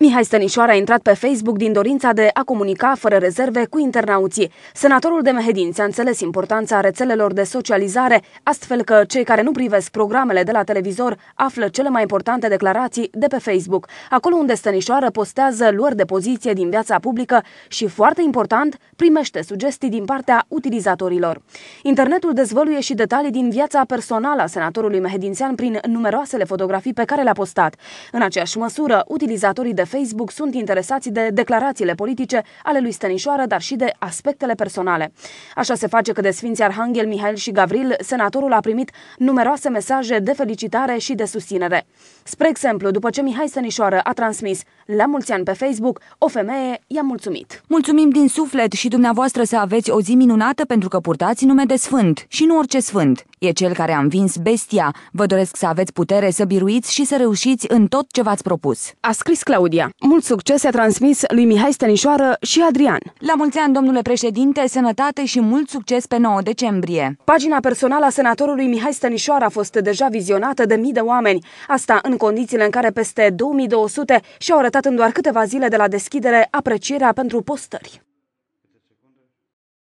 Mihai Stănișoara a intrat pe Facebook din dorința de a comunica fără rezerve cu internauții. Senatorul de Mehedin a înțeles importanța rețelelor de socializare, astfel că cei care nu privesc programele de la televizor află cele mai importante declarații de pe Facebook, acolo unde Stănișoara postează luări de poziție din viața publică și, foarte important, primește sugestii din partea utilizatorilor. Internetul dezvăluie și detalii din viața personală a senatorului Mehedințean prin numeroasele fotografii pe care le-a postat. În aceeași măsură, utilizatorii de Facebook sunt interesați de declarațiile politice ale lui Stănișoară, dar și de aspectele personale. Așa se face că de Sfinții Arhanghel, Mihail și Gavril, senatorul a primit numeroase mesaje de felicitare și de susținere. Spre exemplu, după ce Mihai Stănișoară a transmis la mulți ani pe Facebook, o femeie i-a mulțumit. Mulțumim din suflet și dumneavoastră să aveți o zi minunată pentru că purtați nume de sfânt și nu orice sfânt. E cel care a învins bestia. Vă doresc să aveți putere să biruiți și să reușiți în tot ce v-ați propus. A scris Claudia media. Mult succes a transmis lui Mihai Stănișoară și Adrian. La mulți ani, domnule președinte, sănătate și mult succes pe 9 decembrie. Pagina personală a senatorului Mihai Stănișoară a fost deja vizionată de mii de oameni. Asta în condițiile în care peste 2200 și-au arătat în doar câteva zile de la deschidere aprecierea pentru postări.